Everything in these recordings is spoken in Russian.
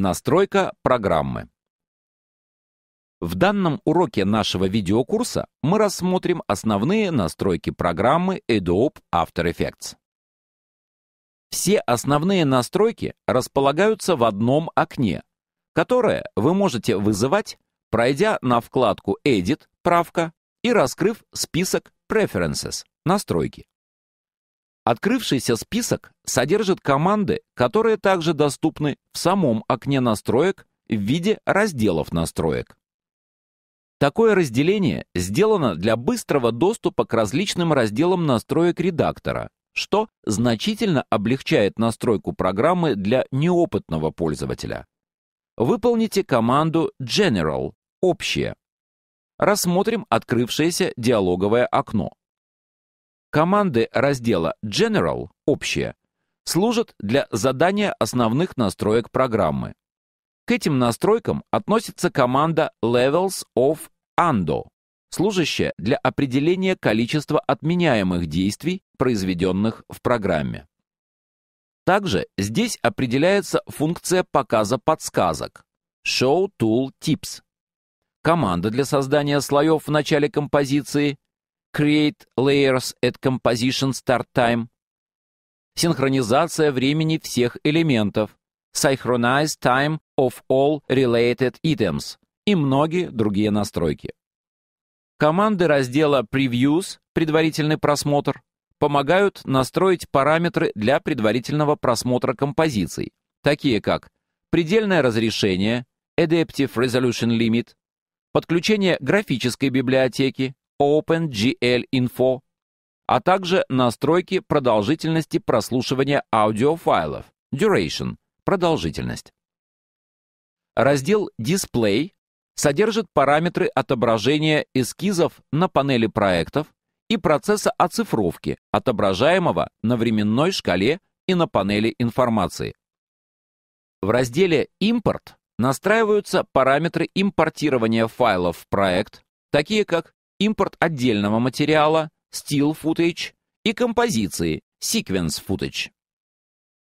Настройка программы. В данном уроке нашего видеокурса мы рассмотрим основные настройки программы Adobe After Effects. Все основные настройки располагаются в одном окне, которое вы можете вызывать, пройдя на вкладку «Edit» — «Правка» и раскрыв список «Preferences» — «Настройки». Открывшийся список содержит команды, которые также доступны в самом окне настроек в виде разделов настроек. Такое разделение сделано для быстрого доступа к различным разделам настроек редактора, что значительно облегчает настройку программы для неопытного пользователя. Выполните команду General – «Общее». Рассмотрим открывшееся диалоговое окно. Команды раздела General «Общее» служат для задания основных настроек программы. К этим настройкам относится команда Levels of Ando, служащая для определения количества отменяемых действий, произведенных в программе. Также здесь определяется функция показа подсказок Show Tool Tips. Команда для создания слоев в начале композиции Create Layers at Composition Start Time, синхронизация времени всех элементов, Synchronize Time of All Related Items и многие другие настройки. Команды раздела Previews, предварительный просмотр, помогают настроить параметры для предварительного просмотра композиций, такие как предельное разрешение, Adaptive Resolution Limit, подключение графической библиотеки, OpenGL Info, а также настройки продолжительности прослушивания аудиофайлов, duration, продолжительность. Раздел Display содержит параметры отображения эскизов на панели проектов и процесса оцифровки, отображаемого на временной шкале и на панели информации. В разделе Import настраиваются параметры импортирования файлов в проект, такие как импорт отдельного материала, Steel Footage и композиции, Sequence Footage.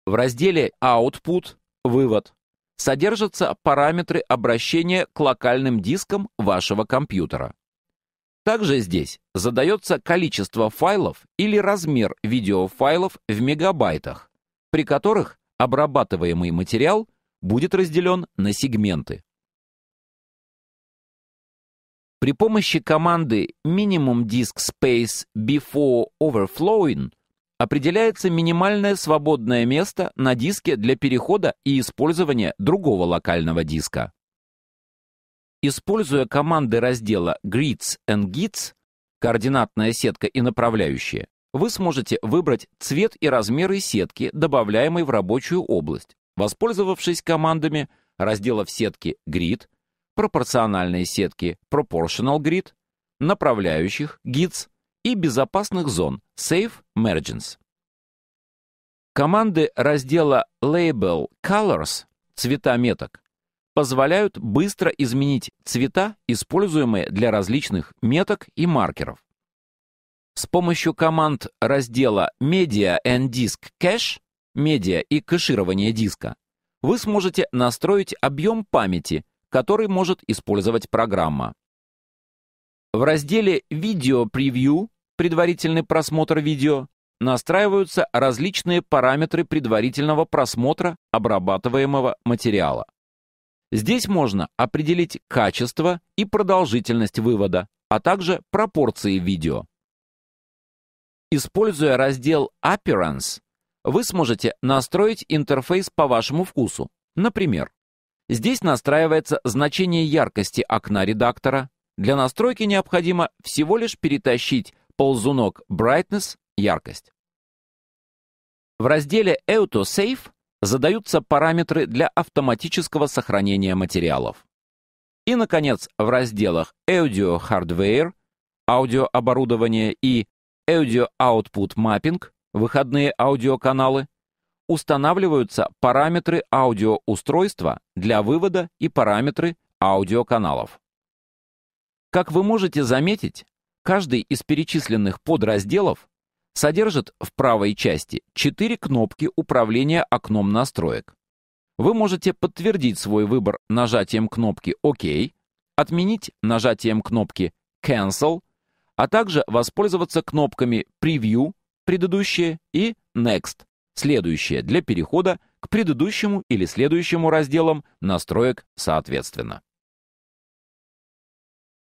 В разделе Output – вывод – содержатся параметры обращения к локальным дискам вашего компьютера. Также здесь задается количество файлов или размер видеофайлов в мегабайтах, при которых обрабатываемый материал будет разделен на сегменты. При помощи команды minimum disk space before overflowing определяется минимальное свободное место на диске для перехода и использования другого локального диска. Используя команды раздела grids and gits, координатная сетка и направляющие, вы сможете выбрать цвет и размеры сетки, добавляемой в рабочую область, воспользовавшись командами разделов сетки grid – пропорциональные сетки Proportional Grid, направляющих GIDS и безопасных зон Safe Mergence. Команды раздела Label Colors цвета меток позволяют быстро изменить цвета, используемые для различных меток и маркеров. С помощью команд раздела Media and Disk Cache, медиа и кэширование диска, вы сможете настроить объем памяти, который может использовать программа. В разделе «Видео превью» предварительный просмотр видео настраиваются различные параметры предварительного просмотра обрабатываемого материала. Здесь можно определить качество и продолжительность вывода, а также пропорции видео. Используя раздел Appearance, вы сможете настроить интерфейс по вашему вкусу. Например, Здесь настраивается значение яркости окна редактора. Для настройки необходимо всего лишь перетащить ползунок Brightness – яркость. В разделе AutoSave задаются параметры для автоматического сохранения материалов. И, наконец, в разделах Audio Hardware, аудиооборудование и Audio Output Mapping, выходные аудиоканалы, устанавливаются параметры аудиоустройства для вывода и параметры аудиоканалов. Как вы можете заметить, каждый из перечисленных подразделов содержит в правой части 4 кнопки управления окном настроек. Вы можете подтвердить свой выбор нажатием кнопки «Ок», отменить нажатием кнопки «Cancel», а также воспользоваться кнопками «Preview» предыдущее и «Next» следующее для перехода к предыдущему или следующему разделам настроек соответственно.